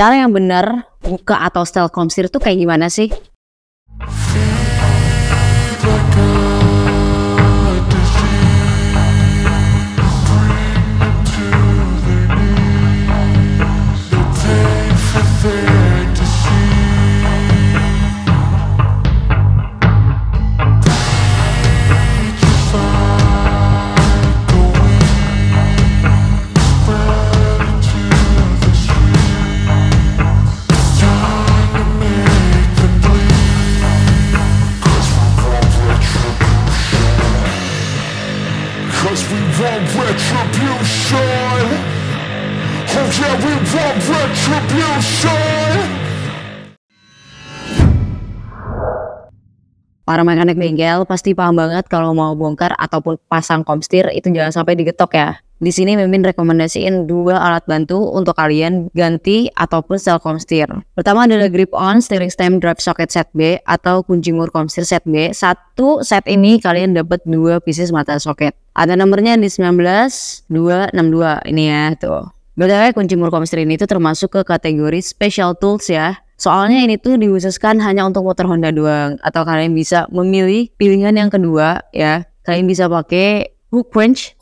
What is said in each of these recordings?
cara yang benar buka atau style komsir itu kayak gimana sih? Cause we want retribution Oh yeah, we want retribution para mekanik hmm. bengkel pasti paham banget kalau mau bongkar ataupun pasang komstir itu jangan sampai digetok ya. Di sini Mimin rekomendasiin dua alat bantu untuk kalian ganti ataupun sel komstir. Pertama adalah grip on steering stem drive socket set B atau kunci mur komstir set B. Satu set ini kalian dapat dua pieces mata socket. Ada nomornya di 19262 ini ya tuh. Berarti kunci mur komstir ini itu termasuk ke kategori special tools ya Soalnya ini tuh dihususkan hanya untuk motor Honda doang atau kalian bisa memilih pilihan yang kedua ya. Kalian bisa pakai hook wrench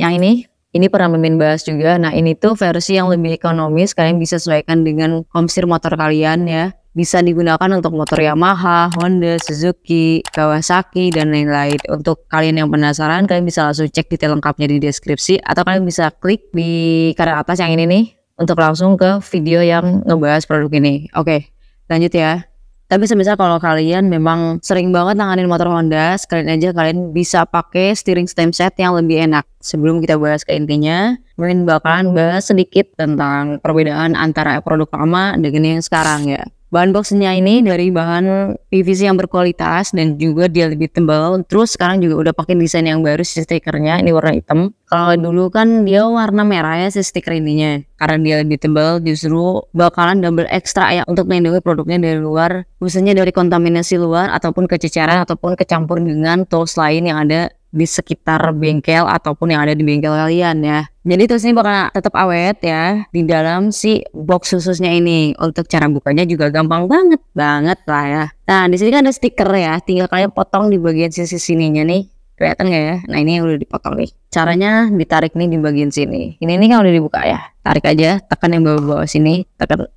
yang ini. Ini pernah mimin bahas juga. Nah, ini tuh versi yang lebih ekonomis. Kalian bisa sesuaikan dengan komsir motor kalian ya. Bisa digunakan untuk motor Yamaha, Honda, Suzuki, Kawasaki, dan lain-lain. Untuk kalian yang penasaran, kalian bisa langsung cek detail lengkapnya di deskripsi. Atau kalian bisa klik di kanan atas yang ini nih untuk langsung ke video yang ngebahas produk ini. Oke, lanjut ya. Tapi semisal kalau kalian memang sering banget nanganin motor Honda, sekalian aja kalian bisa pakai steering stem set yang lebih enak. Sebelum kita bahas ke intinya, mungkin bakalan bahas sedikit tentang perbedaan antara produk lama dengan yang sekarang ya bahan boxnya ini dari bahan PVC yang berkualitas dan juga dia lebih tebal terus sekarang juga udah pakai desain yang baru si stikernya ini warna hitam kalau dulu kan dia warna merah ya si stiker ininya karena dia lebih tebal justru bakalan double extra ya untuk melindungi produknya dari luar khususnya dari kontaminasi luar ataupun kececaran ataupun kecampur dengan tools lain yang ada di sekitar bengkel ataupun yang ada di bengkel kalian ya. Jadi terus ini bakal tetap awet ya di dalam si box khususnya ini. Untuk cara bukanya juga gampang banget banget lah ya. Nah di sini kan ada stiker ya, tinggal kalian potong di bagian sisi sininya nih. Kelihatan gak ya? Nah ini yang udah dipotong nih. Caranya ditarik nih di bagian sini. Ini nih kan udah dibuka ya. Tarik aja, tekan yang bawah-bawah sini, tekan.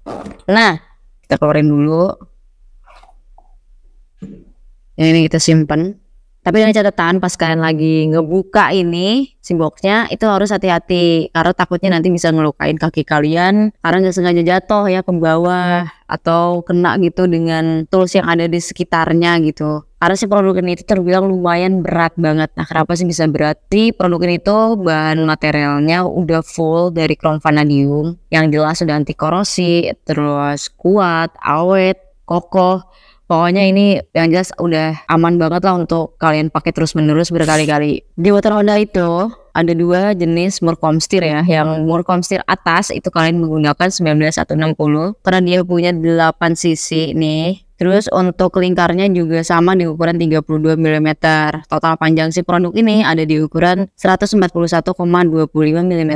Nah kita keluarin dulu. Yang ini kita simpan tapi dengan catatan pas kalian lagi ngebuka ini si boxnya itu harus hati-hati karena takutnya nanti bisa ngelukain kaki kalian karena nggak sengaja jatuh ya ke bawah atau kena gitu dengan tools yang ada di sekitarnya gitu. Karena si produk ini itu terbilang lumayan berat banget. Nah kenapa sih bisa berarti produk ini itu bahan materialnya udah full dari krom vanadium yang jelas sudah anti korosi, terus kuat, awet, kokoh Pokoknya ini yang jelas udah aman banget lah untuk kalian pakai terus-menerus berkali-kali. Di water Honda itu ada dua jenis Steer ya. Yang Steer atas itu kalian menggunakan 19160 karena dia punya 8 sisi nih Terus untuk lingkarnya juga sama di ukuran 32 mm. Total panjang si produk ini ada di ukuran 141,25 mm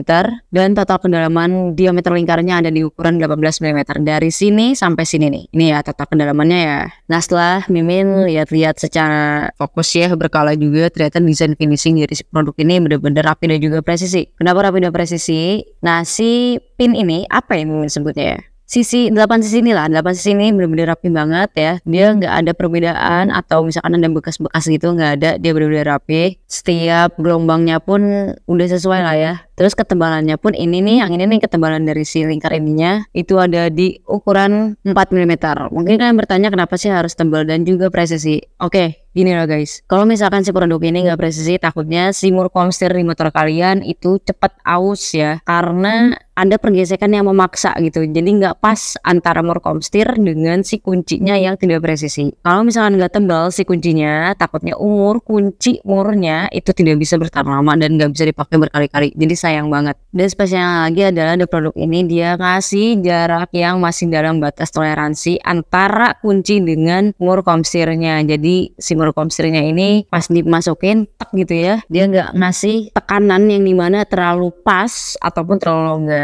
dan total kedalaman diameter lingkarnya ada di ukuran 18 mm. Dari sini sampai sini nih. Ini ya total kedalamannya ya. Nah, setelah Mimin lihat-lihat secara fokus ya berkala juga ternyata desain finishing dari si produk ini benar-benar rapi dan juga presisi. Kenapa rapi dan presisi? Nah, si pin ini apa yang Mimin sebutnya ya? sisi delapan sisi ini lah delapan sisi ini benar-benar rapi banget ya dia hmm. nggak ada perbedaan atau misalkan ada bekas-bekas gitu nggak ada dia benar-benar rapi setiap gelombangnya pun udah sesuai lah ya terus ketebalannya pun ini nih yang ini nih ketebalan dari si lingkar ininya itu ada di ukuran 4 mm mungkin kalian bertanya kenapa sih harus tebal dan juga presisi oke gini loh guys kalau misalkan si produk ini nggak presisi takutnya si mur di motor kalian itu cepat aus ya karena hmm ada pergesekan yang memaksa gitu jadi nggak pas antara komstir dengan si kuncinya yang tidak presisi kalau misalnya nggak tebal si kuncinya takutnya umur kunci murnya itu tidak bisa bertahan lama dan nggak bisa dipakai berkali-kali jadi sayang banget dan spesial lagi adalah the produk ini dia ngasih jarak yang masih dalam batas toleransi antara kunci dengan komstirnya. jadi si komstirnya ini pas dimasukin tek gitu ya dia nggak ngasih tekanan yang dimana terlalu pas ataupun terlalu nggak.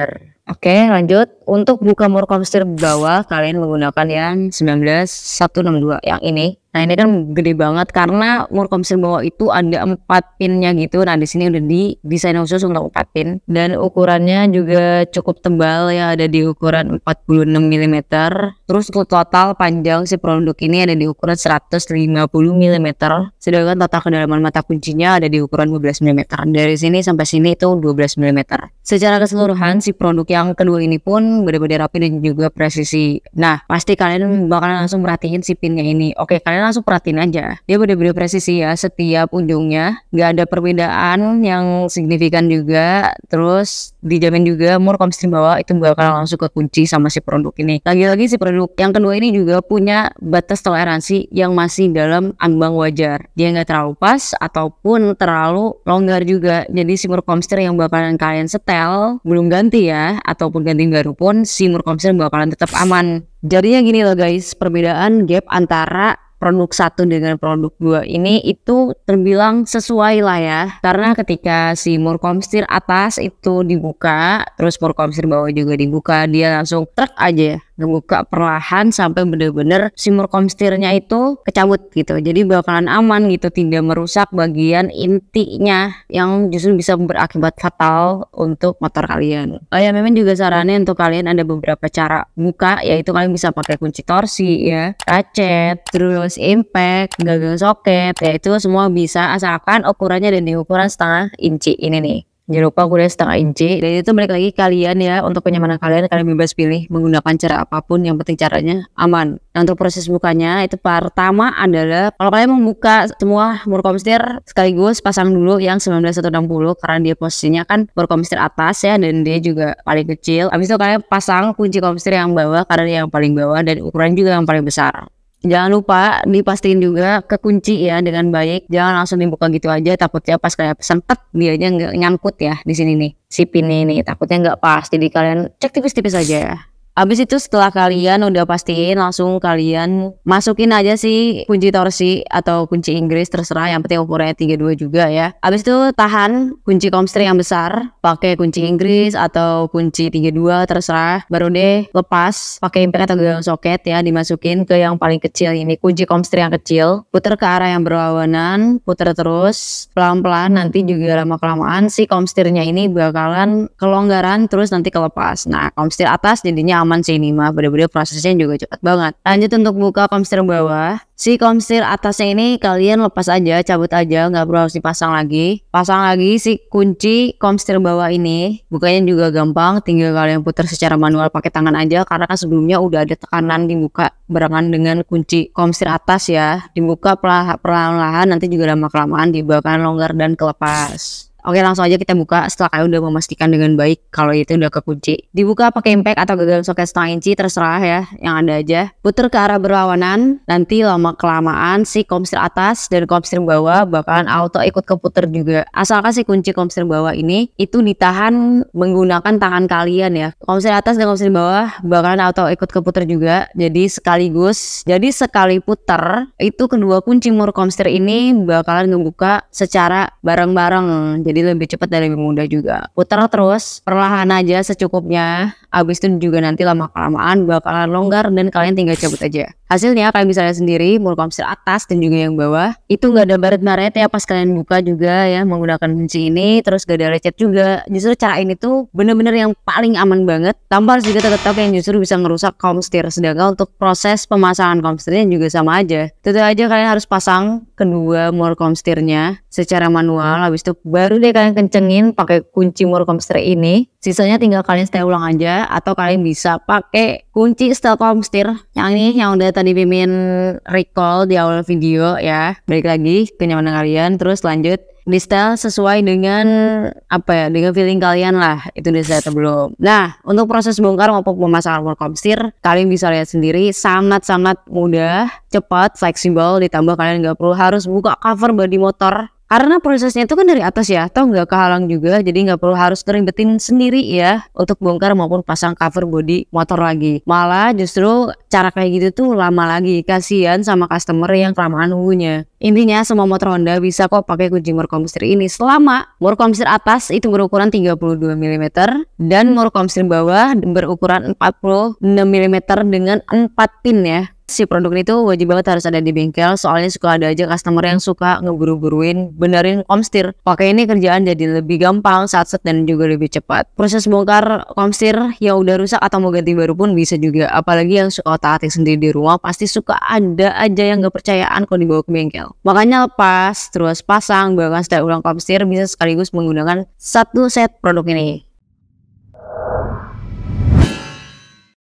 Oke, lanjut untuk buka setir bawah kalian menggunakan yang 19162 yang ini. Nah ini kan gede banget karena setir bawah itu ada empat pinnya gitu. Nah di sini udah di desain khusus untuk empat pin dan ukurannya juga cukup tebal ya ada di ukuran 46 mm. Terus total panjang si produk ini ada di ukuran 150 mm. Sedangkan total kedalaman mata kuncinya ada di ukuran 12 mm. Dari sini sampai sini itu 12 mm. Secara keseluruhan si produk yang kedua ini pun bener gede rapi dan juga presisi nah pasti kalian hmm. bakalan langsung perhatiin si pinnya ini oke kalian langsung perhatiin aja dia bener-bener presisi ya setiap ujungnya gak ada perbedaan yang signifikan juga terus dijamin juga mur komstir bawah itu bakalan langsung kekunci sama si produk ini lagi-lagi si produk yang kedua ini juga punya batas toleransi yang masih dalam ambang wajar dia nggak terlalu pas ataupun terlalu longgar juga jadi si mur komstir yang bakalan kalian setel belum ganti ya ataupun ganti pun tahun si Murkomsel bakalan tetap aman. Jadinya gini loh guys, perbedaan gap antara produk satu dengan produk dua ini itu terbilang sesuai lah ya karena ketika si Murkomstir atas itu dibuka terus Murkomstir bawah juga dibuka dia langsung truk aja ngebuka perlahan sampai benar-benar si murkom stirnya itu kecabut gitu. Jadi bakalan aman gitu, tidak merusak bagian intinya yang justru bisa berakibat fatal untuk motor kalian. Oh ya, memang juga sarannya untuk kalian ada beberapa cara buka, yaitu kalian bisa pakai kunci torsi ya, kacet, terus impact, gagang soket, yaitu semua bisa asalkan ukurannya dan di ukuran setengah inci ini nih. Jangan lupa gunain setengah inci dan itu balik lagi kalian ya untuk kenyamanan kalian kalian bebas pilih menggunakan cara apapun yang penting caranya aman. Nah untuk proses bukanya itu pertama adalah kalau kalian mau buka semua murkomstir sekaligus pasang dulu yang 19160 karena dia posisinya kan murkomstir atas ya dan dia juga paling kecil. Habis itu kalian pasang kunci komstir yang bawah karena dia yang paling bawah dan ukuran juga yang paling besar. Jangan lupa dipastikan juga kekunci ya dengan baik. Jangan langsung dibuka gitu aja takutnya pas kalian sempet dia aja nggak nyangkut ya di sini nih si pin ini takutnya nggak pas. Jadi kalian cek tipis-tipis aja ya. Habis itu setelah kalian udah pastiin langsung kalian masukin aja sih kunci torsi atau kunci Inggris terserah yang penting ukurannya 32 juga ya. Habis itu tahan kunci komstring yang besar pakai kunci Inggris atau kunci 32 terserah baru deh lepas pakai impact atau gagang soket ya dimasukin ke yang paling kecil ini kunci komstring yang kecil putar ke arah yang berlawanan putar terus pelan-pelan nanti juga lama-kelamaan si komstirnya ini bakalan kelonggaran terus nanti kelepas. Nah komstir atas jadinya pengalaman sih ini mah bener-bener prosesnya juga cepat banget lanjut untuk buka komstir bawah si komstir atasnya ini kalian lepas aja cabut aja nggak perlu harus dipasang lagi pasang lagi si kunci komstir bawah ini bukanya juga gampang tinggal kalian putar secara manual pakai tangan aja karena kan sebelumnya udah ada tekanan dibuka barengan dengan kunci komstir atas ya dibuka perlahan-lahan nanti juga lama kelamaan dibawakan longgar dan kelepas Oke langsung aja kita buka setelah kalian udah memastikan dengan baik kalau itu udah kekunci. Dibuka pakai impact atau gagal soket setengah inci terserah ya yang ada aja. Putar ke arah berlawanan, nanti lama kelamaan si komstir atas dan komstir bawah bakalan auto ikut puter juga. Asalkan si kunci komstir bawah ini itu ditahan menggunakan tangan kalian ya. Komstir atas dan komstir bawah bakalan auto ikut puter juga. Jadi sekaligus, jadi sekali putar itu kedua kunci mur komstir ini bakalan ngebuka secara bareng-bareng. Jadi jadi lebih cepat dan lebih mudah juga putar terus perlahan aja secukupnya Abis itu juga nanti lama-kelamaan bakalan longgar dan kalian tinggal cabut aja. Hasilnya kalian bisa lihat sendiri, komstir atas dan juga yang bawah. Itu nggak ada baret baret ya pas kalian buka juga ya menggunakan kunci ini. Terus gak ada lecet juga. Justru cara ini tuh bener-bener yang paling aman banget. Tanpa harus juga tetap yang justru bisa ngerusak komstir Sedangkan untuk proses pemasangan komstirnya juga sama aja. Tentu aja kalian harus pasang kedua mur komstirnya secara manual. Habis itu baru deh kalian kencengin pakai kunci mur komstir ini. Sisanya tinggal kalian setel ulang aja atau kalian bisa pakai kunci Stelcom Steer yang ini yang udah tadi Mimin recall di awal video ya balik lagi kenyamanan kalian terus lanjut di style sesuai dengan apa ya dengan feeling kalian lah itu di saya belum nah untuk proses bongkar maupun pemasangan workom steer kalian bisa lihat sendiri sangat-sangat mudah cepat fleksibel ditambah kalian nggak perlu harus buka cover body motor karena prosesnya itu kan dari atas ya atau nggak kehalang juga jadi nggak perlu harus ngeribetin sendiri ya untuk bongkar maupun pasang cover body motor lagi malah justru cara kayak gitu tuh lama lagi kasihan sama customer yang kelamaan nunggunya intinya semua motor Honda bisa kok pakai kunci mur murkomstir ini selama mur murkomstir atas itu berukuran 32 mm dan mur hmm. murkomstir bawah berukuran 46 mm dengan 4 pin ya si produk itu wajib banget harus ada di bengkel soalnya suka ada aja customer yang suka ngeburu-buruin benerin komstir pakai ini kerjaan jadi lebih gampang saat set dan juga lebih cepat proses bongkar komstir yang udah rusak atau mau ganti baru pun bisa juga apalagi yang suka otak sendiri di rumah pasti suka ada aja yang gak percayaan kalau dibawa ke bengkel makanya lepas terus pasang bahkan setelah ulang komstir bisa sekaligus menggunakan satu set produk ini